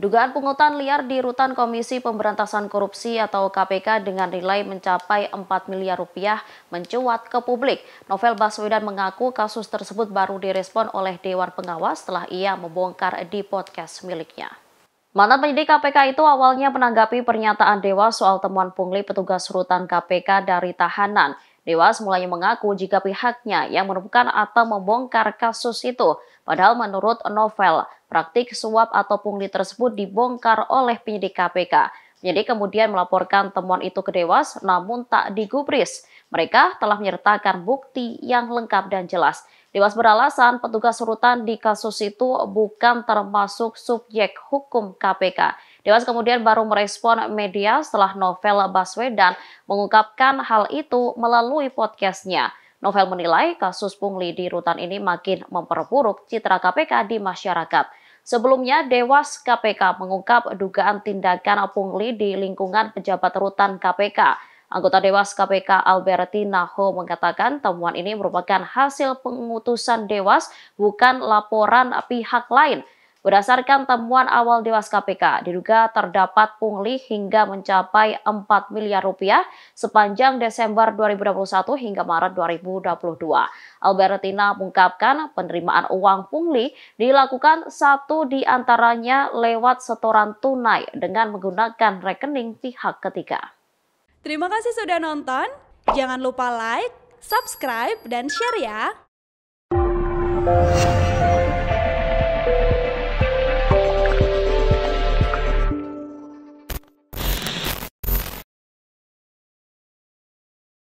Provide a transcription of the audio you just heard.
Dugaan pungutan liar di Rutan Komisi Pemberantasan Korupsi atau KPK dengan nilai mencapai 4 miliar rupiah mencuat ke publik. Novel Baswedan mengaku kasus tersebut baru direspon oleh Dewan Pengawas setelah ia membongkar di podcast miliknya. Mantan penyidik KPK itu awalnya menanggapi pernyataan Dewa soal temuan pungli petugas rutan KPK dari tahanan. Dewas mulanya mengaku jika pihaknya yang merupakan atau membongkar kasus itu. Padahal menurut Novel, praktik suap atau pungli tersebut dibongkar oleh penyidik KPK. Penyidik kemudian melaporkan temuan itu ke Dewas namun tak digubris. Mereka telah menyertakan bukti yang lengkap dan jelas. Dewas beralasan petugas surutan di kasus itu bukan termasuk subjek hukum KPK. Dewas kemudian baru merespon media setelah novel Baswedan mengungkapkan hal itu melalui podcastnya. Novel menilai kasus pungli di rutan ini makin memperburuk citra KPK di masyarakat. Sebelumnya, Dewas KPK mengungkap dugaan tindakan pungli di lingkungan pejabat rutan KPK. Anggota Dewas KPK Alberti Naho mengatakan temuan ini merupakan hasil pengutusan Dewas, bukan laporan pihak lain. Berdasarkan temuan awal Dewas KPK, diduga terdapat pungli hingga mencapai 4 miliar rupiah sepanjang Desember 2021 hingga Maret 2022. Albertina mengungkapkan penerimaan uang pungli dilakukan satu di antaranya lewat setoran tunai dengan menggunakan rekening pihak ketiga. Terima kasih sudah nonton. Jangan lupa like, subscribe, dan share ya.